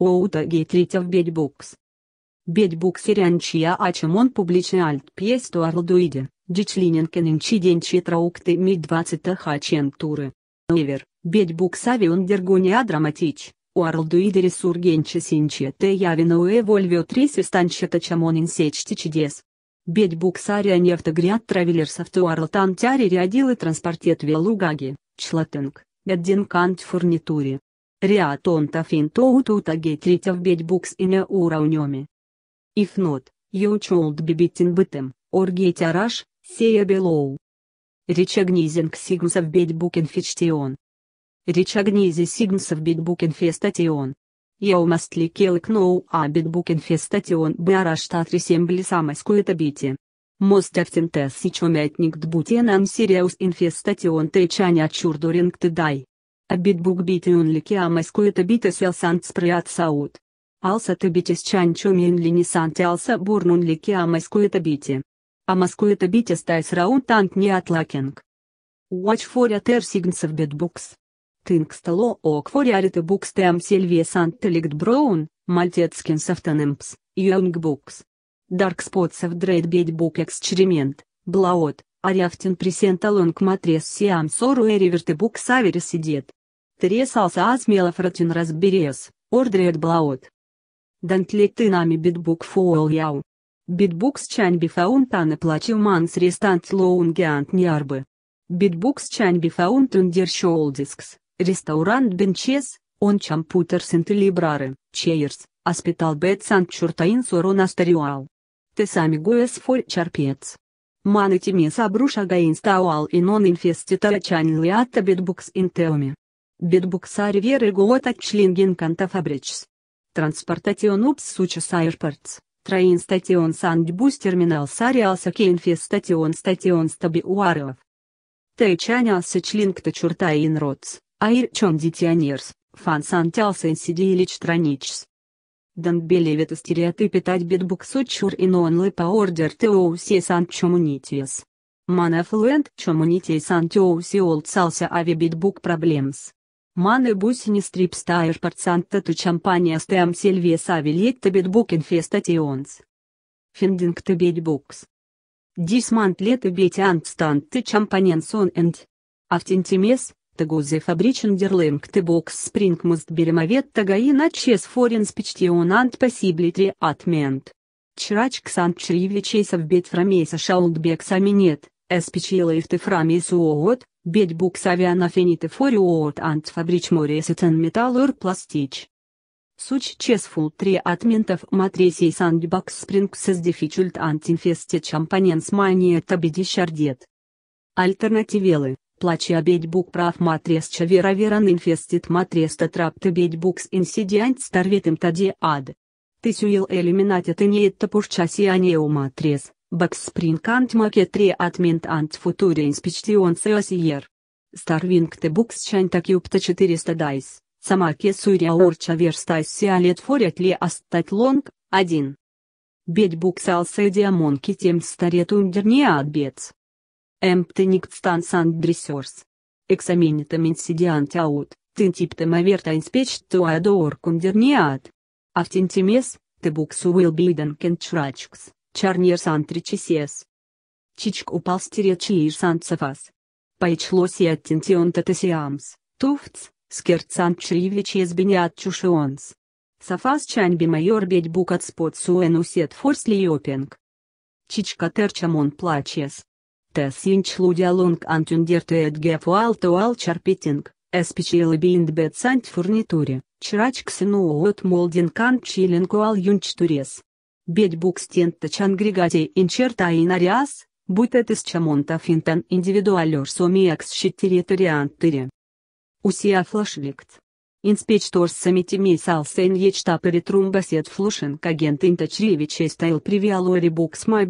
183 Bedbooks. Bedbuxeriancia Acemon publice alt piesto arduide, Giclinenken incidenci traucte mi 20 hacentură. Ever, Bedbuxavi undergunea dramatici, o arduide resurgenci sincete явино evolvio trisi stanceta ceamon insecti cides. Bedbuxaria neftagriat travelersav tu arltan teari readil и транспортет велугаги, члатинг, один кант фурнитуре. Реатонта финтоутута гетритя в бетбукс и не уравнеме. Их нот, Йочолд бибитин бытым, оргетяраш, сея белоу. Речагнизинг сигнсов бетбукен фичтион. Речагнизи сигнсов бетбукен фестатион. Яумастли келк ноу а бетбукен фестатион биарашта трисембли самоскуета бити. Мостафтинтес и чумятник дбутен ансириаус инфестатион тэчаня чурдуринг ты дай. Абитбук бити унлики амаскуета бита сант спрят саут. Алса ты битис чанчуми инлини санти алса бурнунлики это бити. это бити стайс раунтант не атлакинг. Watch for a ter signs of bedbugs. Тынгстало окворярите букстем сельвия сантеликт броун, мальтецкин софтанемпс, юнгбукс. Дарк спотсов дрейд бедбук эксчеремент, блаот, ариафтин пресенталонг матрес сиам сору эривертебук саверис сидет тресался Асмелов Ратин Разберес, Ордред Блаот. Дантлеты нами битбук фуол яу. Битбукс чань бифаунтаны плачуманс рестант лоунгиант ниарбы. Битбукс чань бифаунтун дискс рестаурант бенчес, он чампутер синтелибрары, чейерс, аспитал бет сант чуртаин сурунастариуал. Ты сами гоес фоль чарпец. Маны тимис абруша стауал и нон инфеститара чань лиатта битбукс интеуми. Битбуксари веры гуота члинген фабричс Транспортатион упс сучас аэрпортс Троин статион сандбус терминал сариалса кейнфес статион статион стаби уарелов. Тэчанялся та чурта ин ротс аир чон дитионерс, фан сантялся инсиди лич траничс. Данбелевит и стереотипитать битбуксу чур и нонлы по ордер теоусе сан чомунитиес. Манефленд чомунитей сан теоусе олдсался ави битбук проблемс. Маны бусини стрипстаеш процентату чампания стем сильвеса вилетта битбукинфестационс. Финдингты битбукс. Дисмантлеты бетиантстанты чампаненсон энд. Автентимес, тагузе фабричен дерлинг ты бокс спринг муст беремовет тагаина чес форен спичтионант пассиблитри атмент. Чрач ксант чривичесов бетфрамеса шаулдбек нет эспичила и втефрамесу огот, Бедбукс авианафените фориуот ант фабрич моресицен металлур пластич. Суч чесфул три атментов матресей сандбакс спрингс дефичульт антинфесте чампаненс мания табеди шардет. Альтернативелы, плачи обедьбук а прав матрес чавера веран инфестит матрес татрапты бедьбукс инсидиант старветым тади ад. Тысюил сюил элиминатит и неет тапушчаси анеу матрес. Backspring can't make a tree at mint and future inspections year. Starving the books shanta cubta 400 dice, самаке суря орча верстайс сиалет форят ли астать лонг, 1. Бедь букс сэдия диамонки тем старет ундерне адбец. Эмптеникт стан сан дрессерс. Эксаменитам инсидиант аут, тинтиптем аверта инспеч туадор кундерне ад. Автентимес, ты буксу will be done can Чарниер Чарнирсантричисес. Чичк упал стеречиирсанцефас. Паичлосиаттентионтатасиамс, туфц, скерцант чривичес бенят чушионс. Сафас чаньби майор бедь бук букат спот суэнусет форс лиопинг. терчамон плачес. Тесинч лудиалонг гефуал гефуалтуал чарпитинг, эспичилабиндбет сант фурнитуре, чрачксинуот молдинкан чилингуал юнчтурес. Bedbukstjenta Čangrigatei incerta in arias, butetis čamonta finten individualiors omieks šitirietariantiri. Усия флашликт. Инспекторс самитими салсен ечта перетрумбасет флушинг агент интачривичей стайл привиалори буксмай